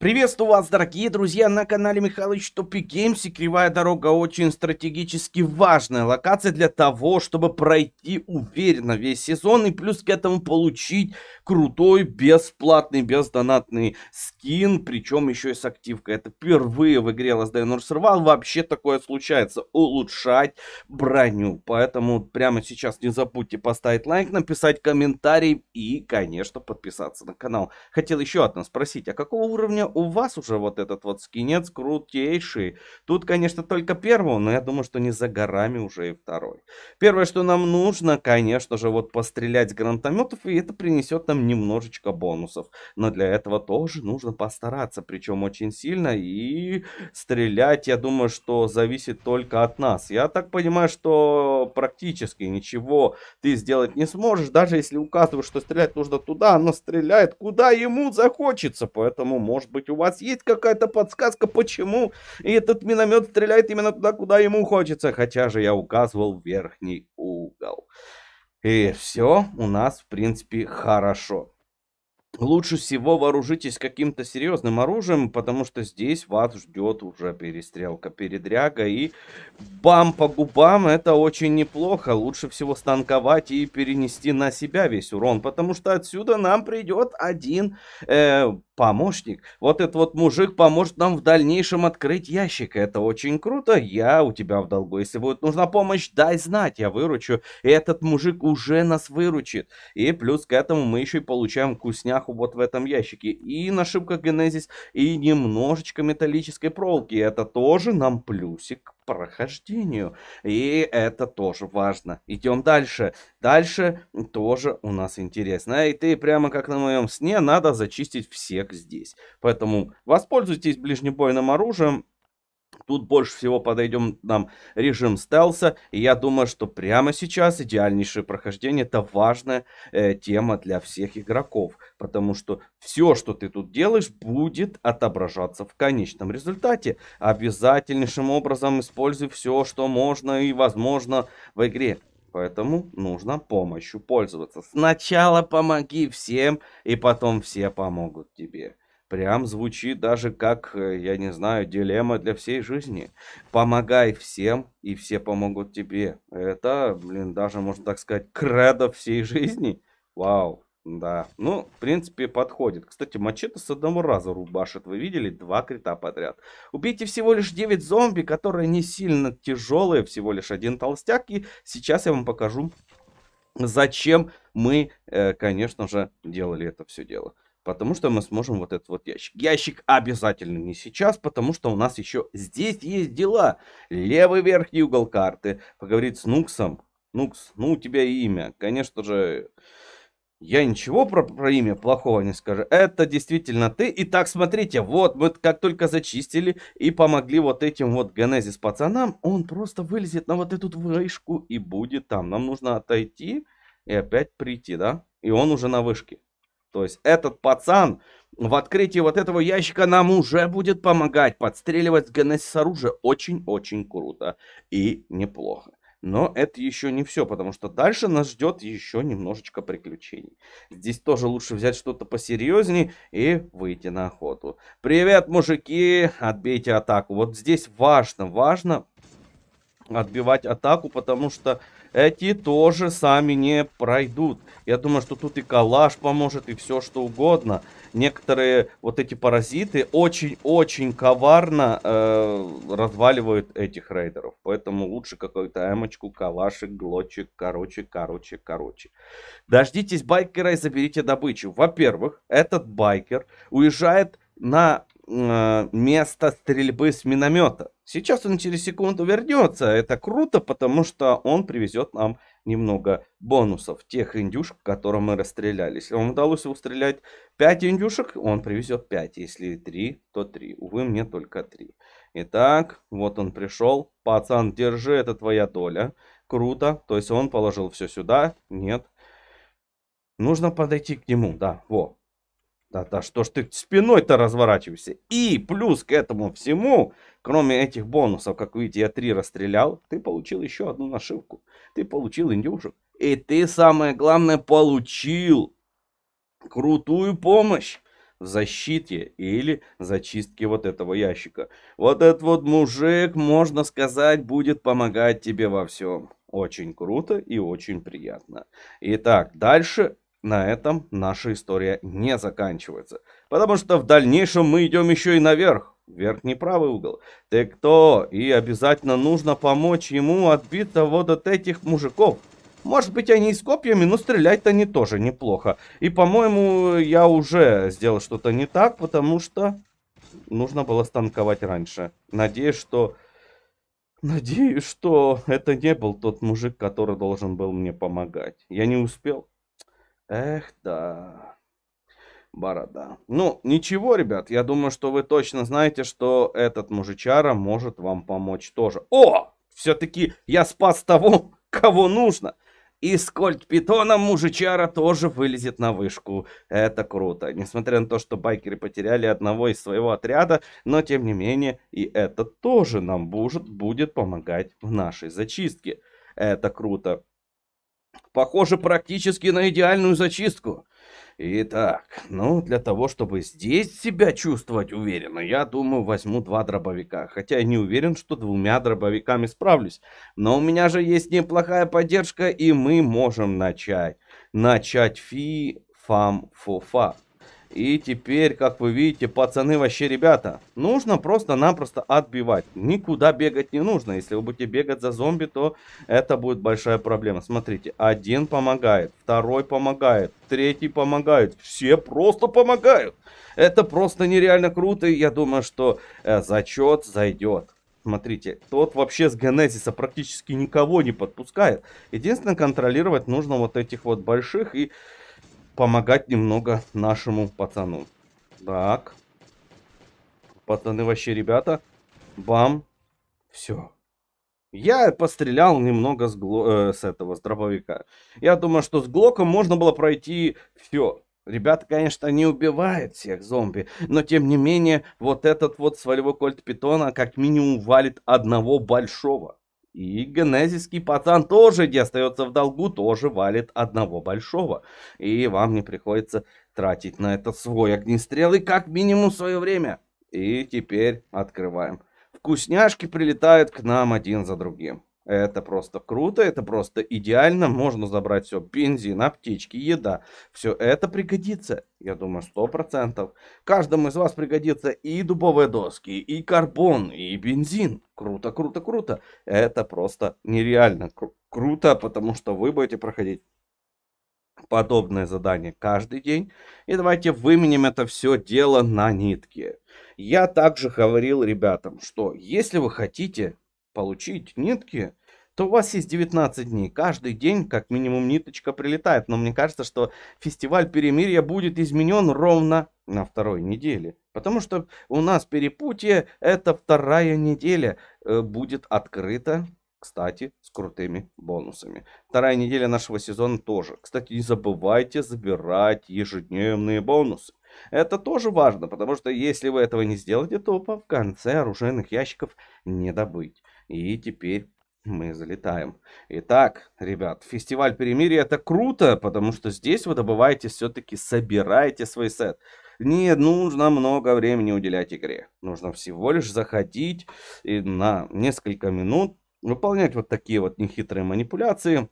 Приветствую вас, дорогие друзья, на канале Михалыч Топи Геймс и Кривая Дорога очень стратегически важная локация для того, чтобы пройти уверенно весь сезон и плюс к этому получить крутой, бесплатный, бездонатный скин, причем еще и с активкой. Это впервые в игре Last Day Survival вообще такое случается, улучшать броню. Поэтому прямо сейчас не забудьте поставить лайк, написать комментарий и, конечно, подписаться на канал. Хотел еще одно спросить, а какого уровня у вас уже вот этот вот скинец крутейший. Тут, конечно, только первого, но я думаю, что не за горами уже и второй. Первое, что нам нужно, конечно же, вот пострелять гранатометов, и это принесет нам немножечко бонусов. Но для этого тоже нужно постараться, причем очень сильно, и стрелять, я думаю, что зависит только от нас. Я так понимаю, что практически ничего ты сделать не сможешь, даже если указываешь, что стрелять нужно туда, оно стреляет куда ему захочется, поэтому, может быть, быть, у вас есть какая-то подсказка, почему этот миномет стреляет именно туда, куда ему хочется, хотя же я указывал верхний угол. И все у нас, в принципе, хорошо. Лучше всего вооружитесь каким-то серьезным оружием, потому что здесь вас ждет уже перестрелка, передряга и Бам по губам это очень неплохо. Лучше всего станковать и перенести на себя весь урон. Потому что отсюда нам придет один э, помощник. Вот этот вот мужик поможет нам в дальнейшем открыть ящик. Это очень круто. Я у тебя в долгу. Если будет нужна помощь, дай знать. Я выручу. И этот мужик уже нас выручит. И плюс к этому мы еще и получаем вкусняху вот в этом ящике. И нашибка генезис, и немножечко металлической проволоки. Это тоже нам плюсик прохождению. И это тоже важно. Идем дальше. Дальше тоже у нас интересно. И ты прямо как на моем сне надо зачистить всех здесь. Поэтому воспользуйтесь ближнебойным оружием Тут больше всего подойдем нам режим стелса. И я думаю, что прямо сейчас идеальнейшее прохождение это важная э, тема для всех игроков. Потому что все, что ты тут делаешь, будет отображаться в конечном результате. Обязательнейшим образом используй все, что можно и возможно в игре. Поэтому нужно помощью пользоваться. Сначала помоги всем, и потом все помогут тебе. Прям звучит даже как, э, я не знаю, дилемма для всей жизни. Помогай всем, и все помогут тебе. Это, блин, даже, можно так сказать, кредо всей жизни. Вау, да. Ну, в принципе, подходит. Кстати, мачете с одного раза рубашит. Вы видели? Два крита подряд. Убейте всего лишь 9 зомби, которые не сильно тяжелые. Всего лишь один толстяк. И сейчас я вам покажу, зачем мы, э, конечно же, делали это все дело потому что мы сможем вот этот вот ящик. Ящик обязательно не сейчас, потому что у нас еще здесь есть дела. Левый верхний угол карты, поговорить с Нуксом. Нукс, ну у тебя имя. Конечно же, я ничего про, про имя плохого не скажу. Это действительно ты. Итак, смотрите, вот мы как только зачистили и помогли вот этим вот Генезис пацанам, он просто вылезет на вот эту вышку и будет там. Нам нужно отойти и опять прийти, да? И он уже на вышке. То есть этот пацан в открытии вот этого ящика нам уже будет помогать. Подстреливать ГНС с оружия очень-очень круто и неплохо. Но это еще не все, потому что дальше нас ждет еще немножечко приключений. Здесь тоже лучше взять что-то посерьезнее и выйти на охоту. Привет, мужики! Отбейте атаку. Вот здесь важно, важно отбивать атаку, потому что эти тоже сами не пройдут. Я думаю, что тут и калаш поможет, и все что угодно. Некоторые вот эти паразиты очень-очень коварно э, разваливают этих рейдеров. Поэтому лучше какую-то эмочку, калашик, глотчик, короче, короче, короче. Дождитесь байкера и заберите добычу. Во-первых, этот байкер уезжает на э, место стрельбы с миномета. Сейчас он через секунду вернется. Это круто, потому что он привезет нам немного бонусов. Тех индюшек, которые мы расстреляли. Если вам удалось устрелять 5 индюшек, он привезет 5. Если 3, то 3. Увы, мне только 3. Итак, вот он пришел. Пацан, держи, это твоя доля. Круто. То есть он положил все сюда. Нет. Нужно подойти к нему, да, во. Да, да что ж ты спиной-то разворачиваешься? И плюс к этому всему, кроме этих бонусов, как видите, я три расстрелял, ты получил еще одну нашивку. Ты получил индюшек. И ты, самое главное, получил крутую помощь в защите или зачистке вот этого ящика. Вот этот вот мужик, можно сказать, будет помогать тебе во всем. Очень круто и очень приятно. Итак, дальше на этом наша история не заканчивается. Потому что в дальнейшем мы идем еще и наверх, верхний правый угол. Ты кто? И обязательно нужно помочь ему отбиться вот от этих мужиков. Может быть, они и с копьями, но стрелять-то они тоже неплохо. И, по-моему, я уже сделал что-то не так, потому что нужно было станковать раньше. Надеюсь, что... Надеюсь, что это не был тот мужик, который должен был мне помогать. Я не успел. Эх, да. Борода. Ну, ничего, ребят. Я думаю, что вы точно знаете, что этот мужичара может вам помочь тоже. О! Все-таки я спас того, кого нужно. И с кольт питона мужичара тоже вылезет на вышку. Это круто. Несмотря на то, что байкеры потеряли одного из своего отряда, но тем не менее и это тоже нам будет, будет помогать в нашей зачистке. Это круто. Похоже практически на идеальную зачистку. Итак, ну, для того, чтобы здесь себя чувствовать уверенно, я думаю, возьму два дробовика. Хотя я не уверен, что двумя дробовиками справлюсь. Но у меня же есть неплохая поддержка, и мы можем начать. Начать фи фам фо фа. И теперь, как вы видите, пацаны вообще, ребята, нужно просто-напросто отбивать. Никуда бегать не нужно. Если вы будете бегать за зомби, то это будет большая проблема. Смотрите, один помогает, второй помогает, третий помогает. Все просто помогают. Это просто нереально круто. И я думаю, что э, зачет зайдет. Смотрите, тот вообще с Генезиса практически никого не подпускает. Единственное, контролировать нужно вот этих вот больших. И помогать немного нашему пацану. Так. Пацаны вообще, ребята. Бам. Все. Я пострелял немного с, гло... э, с этого, с дробовика. Я думаю, что с Глоком можно было пройти все. Ребята, конечно, не убивают всех зомби, но тем не менее, вот этот вот свалевой кольт питона как минимум валит одного большого. И генезийский пацан тоже, где остается в долгу, тоже валит одного большого. И вам не приходится тратить на это свой огнестрел и как минимум свое время. И теперь открываем. Вкусняшки прилетают к нам один за другим. Это просто круто, это просто идеально. Можно забрать все. Бензин, аптечки, еда. Все это пригодится. Я думаю, сто процентов. Каждому из вас пригодится и дубовые доски, и карбон, и бензин. Круто, круто, круто. Это просто нереально кру круто, потому что вы будете проходить подобное задание каждый день. И давайте выменим это все дело на нитки. Я также говорил ребятам, что если вы хотите получить нитки, то у вас есть 19 дней. Каждый день как минимум ниточка прилетает. Но мне кажется, что фестиваль перемирия будет изменен ровно на второй неделе. Потому что у нас перепутье, это вторая неделя э, будет открыта кстати, с крутыми бонусами. Вторая неделя нашего сезона тоже. Кстати, не забывайте забирать ежедневные бонусы. Это тоже важно, потому что если вы этого не сделаете, то в конце оружейных ящиков не добыть. И теперь мы залетаем. Итак, ребят, фестиваль перемирия это круто, потому что здесь вы добываете все-таки, собираете свой сет. Не нужно много времени уделять игре. Нужно всего лишь заходить и на несколько минут выполнять вот такие вот нехитрые манипуляции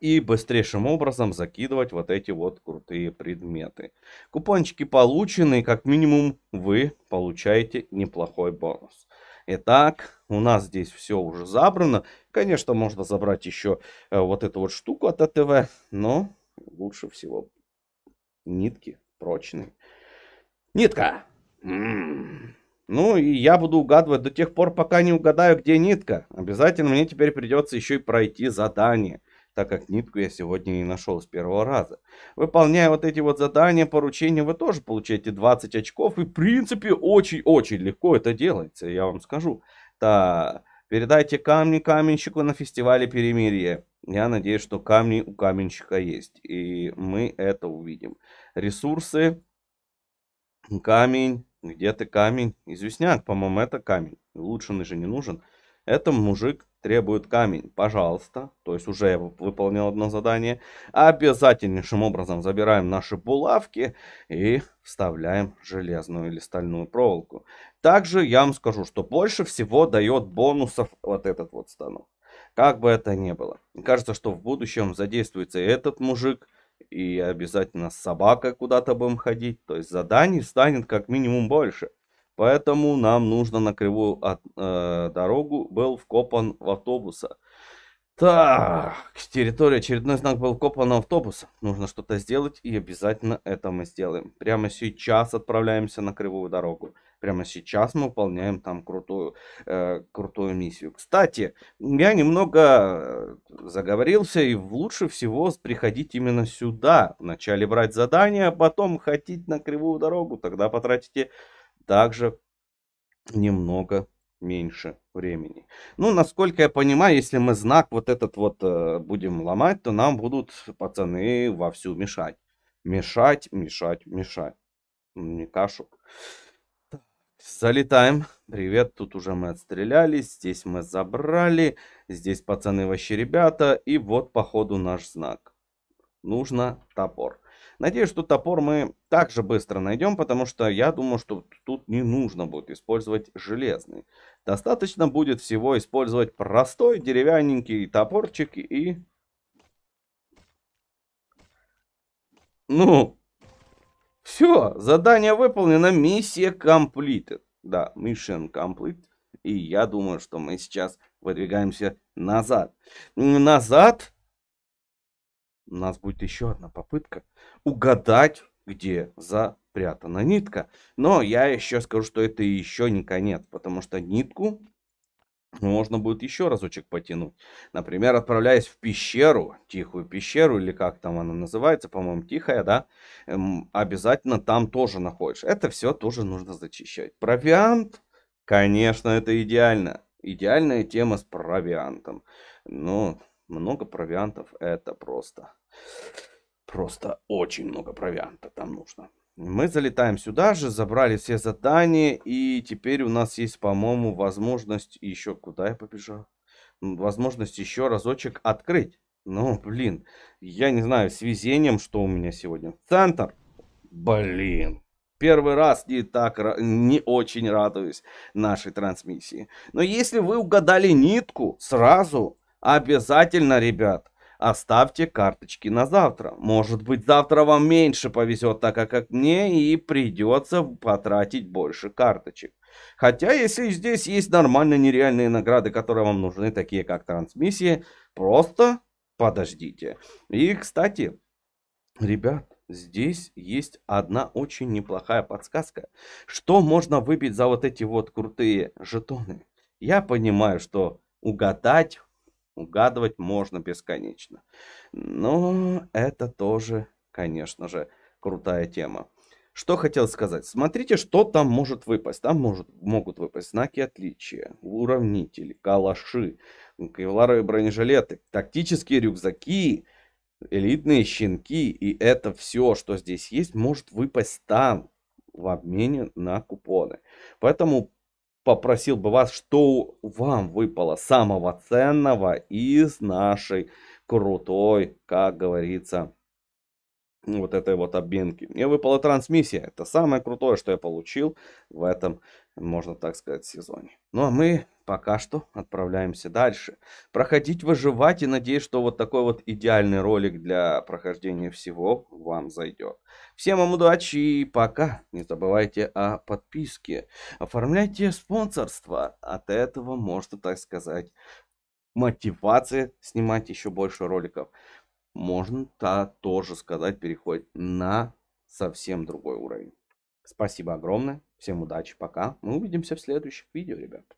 и быстрейшим образом закидывать вот эти вот крутые предметы. Купончики получены, как минимум вы получаете неплохой бонус. Итак, у нас здесь все уже забрано. Конечно, можно забрать еще э, вот эту вот штуку от АТВ, но лучше всего нитки прочные. Нитка! М-м. Ну, и я буду угадывать до тех пор, пока не угадаю, где нитка. Обязательно мне теперь придется еще и пройти задание так как нитку я сегодня не нашел с первого раза. Выполняя вот эти вот задания, поручения, вы тоже получаете 20 очков. И, в принципе, очень-очень легко это делается, я вам скажу. Так, передайте камни каменщику на фестивале перемирия. Я надеюсь, что камни у каменщика есть. И мы это увидим. Ресурсы. Камень. Где ты камень? Известняк, по-моему, это камень. Улучшенный же не нужен. Это мужик требует камень, пожалуйста. То есть уже я выполнил одно задание. Обязательнейшим образом забираем наши булавки и вставляем железную или стальную проволоку. Также я вам скажу, что больше всего дает бонусов вот этот вот станок. Как бы это ни было. Мне кажется, что в будущем задействуется и этот мужик, и обязательно с собакой куда-то будем ходить. То есть заданий станет как минимум больше. Поэтому нам нужно на кривую от, э, дорогу был вкопан в автобуса. Так, территория, очередной знак был вкопан в автобус. Нужно что-то сделать и обязательно это мы сделаем. Прямо сейчас отправляемся на кривую дорогу. Прямо сейчас мы выполняем там крутую, э, крутую миссию. Кстати, я немного э, заговорился и лучше всего приходить именно сюда. Вначале брать задание, а потом ходить на кривую дорогу. Тогда потратите также немного меньше времени. Ну, насколько я понимаю, если мы знак вот этот вот э, будем ломать, то нам будут пацаны вовсю мешать. Мешать, мешать, мешать. Не кашу. Залетаем. Привет, тут уже мы отстрелялись. Здесь мы забрали. Здесь пацаны вообще ребята. И вот, походу, наш знак нужно топор. Надеюсь, что топор мы также быстро найдем, потому что я думаю, что тут не нужно будет использовать железный. Достаточно будет всего использовать простой деревянненький топорчик и... Ну, все, задание выполнено, миссия completed. Да, mission complete. И я думаю, что мы сейчас выдвигаемся назад. Назад у нас будет еще одна попытка угадать, где запрятана нитка. Но я еще скажу, что это еще не конец, потому что нитку можно будет еще разочек потянуть. Например, отправляясь в пещеру, тихую пещеру, или как там она называется, по-моему, тихая, да, эм, обязательно там тоже находишь. Это все тоже нужно зачищать. Провиант, конечно, это идеально. Идеальная тема с провиантом. Но ну, много провиантов это просто, просто очень много провианта там нужно. Мы залетаем сюда же, забрали все задания, и теперь у нас есть, по-моему, возможность еще... Куда я побежал? Возможность еще разочек открыть. Ну, блин, я не знаю, с везением, что у меня сегодня. Центр. Блин. Первый раз не так, не очень радуюсь нашей трансмиссии. Но если вы угадали нитку сразу, Обязательно, ребят, оставьте карточки на завтра. Может быть, завтра вам меньше повезет, так как мне, и придется потратить больше карточек. Хотя, если здесь есть нормально нереальные награды, которые вам нужны, такие как трансмиссии, просто подождите. И, кстати, ребят, Здесь есть одна очень неплохая подсказка. Что можно выбить за вот эти вот крутые жетоны? Я понимаю, что угадать Угадывать можно бесконечно. Но это тоже, конечно же, крутая тема. Что хотел сказать. Смотрите, что там может выпасть. Там может, могут выпасть знаки отличия, уравнители, калаши, кевларовые бронежилеты, тактические рюкзаки, элитные щенки. И это все, что здесь есть, может выпасть там в обмене на купоны. Поэтому попросил бы вас, что вам выпало самого ценного из нашей крутой, как говорится, вот этой вот обменки. Мне выпала трансмиссия. Это самое крутое, что я получил в этом можно так сказать, сезоне. Ну а мы пока что отправляемся дальше. Проходить, выживать и надеюсь, что вот такой вот идеальный ролик для прохождения всего вам зайдет. Всем вам удачи и пока. Не забывайте о подписке. Оформляйте спонсорство. От этого можно, так сказать, мотивация снимать еще больше роликов. Можно -то тоже сказать, переходит на совсем другой уровень. Спасибо огромное. Всем удачи, пока. Мы увидимся в следующих видео, ребят.